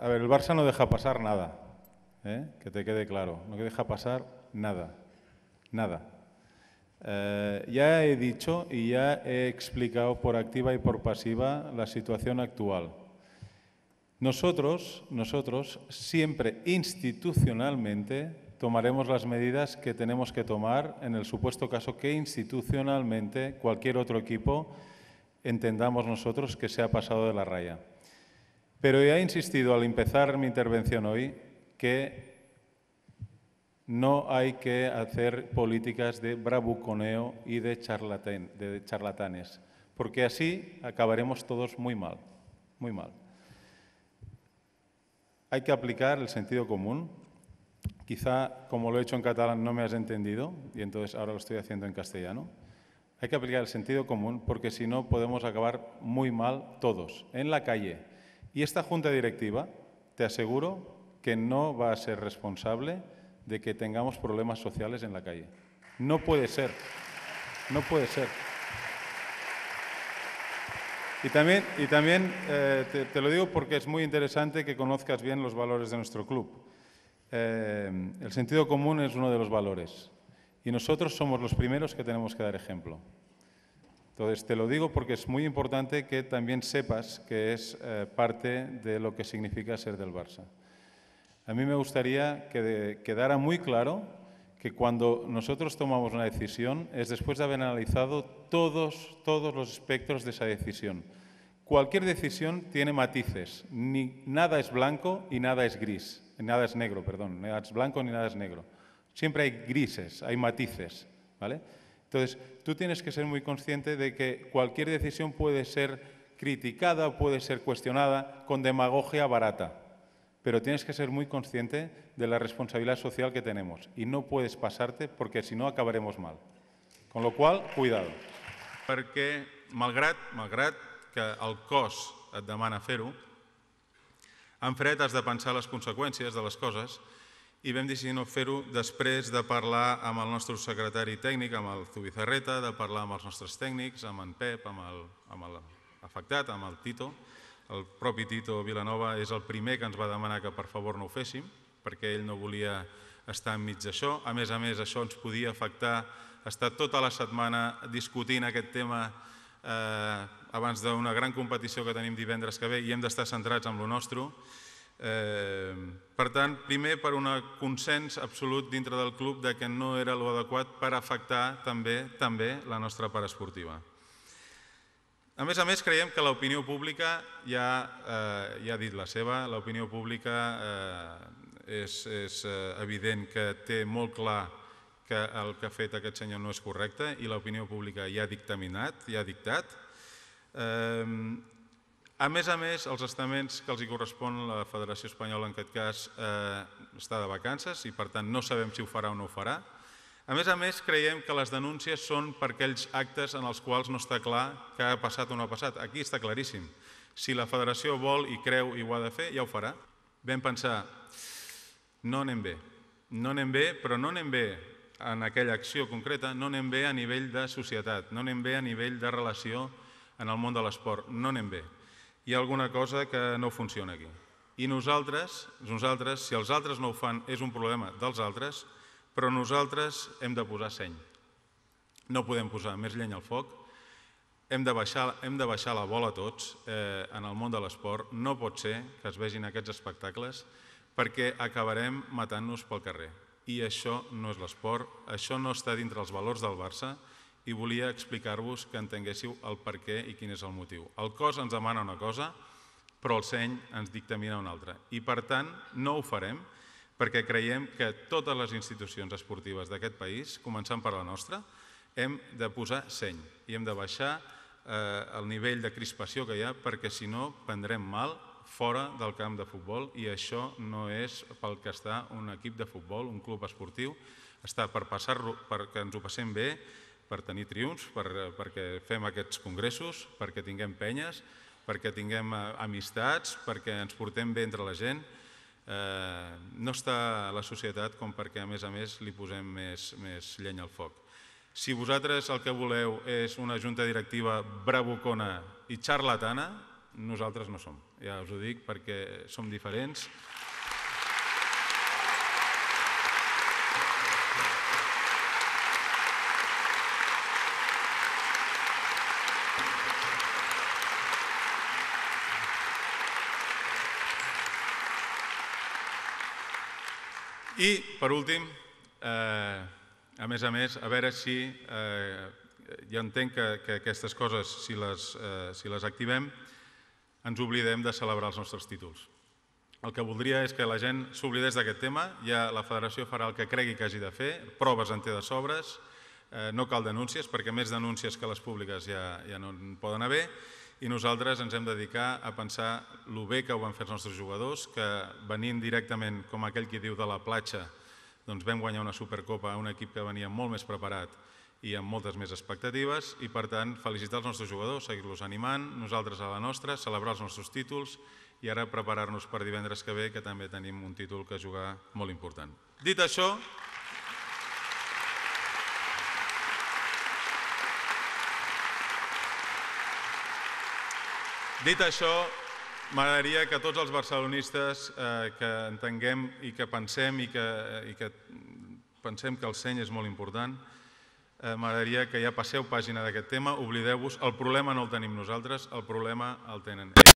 a ver, el Barça no deja pasar nada, ¿eh? que te quede claro, no deja pasar nada, nada. Eh, ya he dicho y ya he explicado por activa y por pasiva la situación actual. Nosotros, nosotros siempre institucionalmente tomaremos las medidas que tenemos que tomar en el supuesto caso que institucionalmente cualquier otro equipo entendamos nosotros que se ha pasado de la raya. Pero he insistido al empezar mi intervención hoy que no hay que hacer políticas de bravuconeo y de, de charlatanes, porque así acabaremos todos muy mal, muy mal. Hay que aplicar el sentido común. Quizá, como lo he hecho en catalán, no me has entendido y entonces ahora lo estoy haciendo en castellano. Hay que aplicar el sentido común porque si no podemos acabar muy mal todos, en la calle, y esta junta directiva, te aseguro que no va a ser responsable de que tengamos problemas sociales en la calle. No puede ser. No puede ser. Y también, eh, te, lo digo porque es muy interesante que conozcas bien los valores de nuestro club. Eh, el sentido común es uno de los valores. Y nosotros somos los primeros que tenemos que dar ejemplo. Entonces, te lo digo porque es muy importante que también sepas que es eh, parte de lo que significa ser del Barça. A mí me gustaría que quedara muy claro que cuando nosotros tomamos una decisión es después de haber analizado todos, todos los espectros de esa decisión. Cualquier decisión tiene matices, ni, nada es blanco y nada es gris, nada es negro, perdón, nada es blanco ni nada es negro. Siempre hay grises, hay matices, ¿vale? Entonces, tú tienes que ser muy consciente de que cualquier decisión puede ser criticada, puede ser cuestionada con demagogia barata, pero tienes que ser muy consciente de la responsabilidad social que tenemos y no puedes pasarte porque si no acabaremos mal. Con lo cual, cuidado. Porque, malgrat, malgrat que el cos et demana fer en de pensar las consecuencias de las cosas. i vam decidir no fer-ho després de parlar amb el nostre secretari tècnic, amb el Zubizarreta, de parlar amb els nostres tècnics, amb en Pep, amb l'afectat, amb, amb el Tito. El propi Tito Vilanova és el primer que ens va demanar que per favor no ho féssim, perquè ell no volia estar enmig d'això. A més a més, això ens podia afectar estar tota la setmana discutint aquest tema eh, abans d'una gran competició que tenim divendres que ve i hem d'estar centrats en lo nostre Eh, per tant, primer per un consens absolut dintre del club de que no era lo adequat per afectar també també la nostra part esportiva. A més a més, creiem que l'opinió pública ja, eh, ja ha dit la seva, l'opinió pública eh, és, és eh, evident que té molt clar que el que ha fet aquest senyor no és correcte i l'opinió pública ja ha dictaminat, ja ha dictat. Eh, a més a més, els estaments que els hi correspon la Federació Espanyola, en aquest cas, eh, està de vacances i, per tant, no sabem si ho farà o no ho farà. A més a més, creiem que les denúncies són per aquells actes en els quals no està clar què ha passat o no ha passat. Aquí està claríssim. Si la Federació vol i creu i ho ha de fer, ja ho farà. Vam pensar, no anem bé. No anem bé, però no anem bé en aquella acció concreta, no anem bé a nivell de societat, no anem bé a nivell de relació en el món de l'esport, no anem bé hi ha alguna cosa que no funciona aquí. I nosaltres, nosaltres, si els altres no ho fan, és un problema dels altres, però nosaltres hem de posar seny. No podem posar més llenya al foc, hem de baixar, hem de baixar la bola tots eh, en el món de l'esport. No pot ser que es vegin aquests espectacles perquè acabarem matant-nos pel carrer. I això no és l'esport, això no està dintre els valors del Barça, i volia explicar-vos que entenguéssiu el per què i quin és el motiu. El cos ens demana una cosa, però el seny ens dictamina una altra. I per tant, no ho farem perquè creiem que totes les institucions esportives d'aquest país, començant per la nostra, hem de posar seny i hem de baixar eh, el nivell de crispació que hi ha perquè si no prendrem mal fora del camp de futbol i això no és pel que està un equip de futbol, un club esportiu, està per, passar, lo perquè ens ho passem bé per tenir triomfs, per, eh, perquè fem aquests congressos, perquè tinguem penyes, perquè tinguem eh, amistats, perquè ens portem bé entre la gent. Eh, no està la societat com perquè, a més a més, li posem més, més llenya al foc. Si vosaltres el que voleu és una junta directiva bravucona i xarlatana, nosaltres no som. Ja us ho dic perquè som diferents. I, per últim, eh, a més a més, a veure si... Eh, jo entenc que, que aquestes coses, si les, eh, si les activem, ens oblidem de celebrar els nostres títols. El que voldria és que la gent s'oblidés d'aquest tema, ja la federació farà el que cregui que hagi de fer, proves en té de sobres, eh, no cal denúncies, perquè més denúncies que les públiques ja, ja no en poden haver, i nosaltres ens hem de dedicar a pensar el bé que ho van fer els nostres jugadors, que venint directament, com aquell qui diu, de la platja, doncs vam guanyar una Supercopa a un equip que venia molt més preparat i amb moltes més expectatives i per tant felicitar els nostres jugadors, seguir-los animant, nosaltres a la nostra, celebrar els nostres títols i ara preparar-nos per divendres que ve que també tenim un títol que jugar molt important. Dit això, Dit això, m'agradaria que tots els barcelonistes eh, que entenguem i que pensem i que, i que pensem que el seny és molt important, eh, m'agradaria que ja passeu pàgina d'aquest tema, oblideu-vos, el problema no el tenim nosaltres, el problema el tenen ells.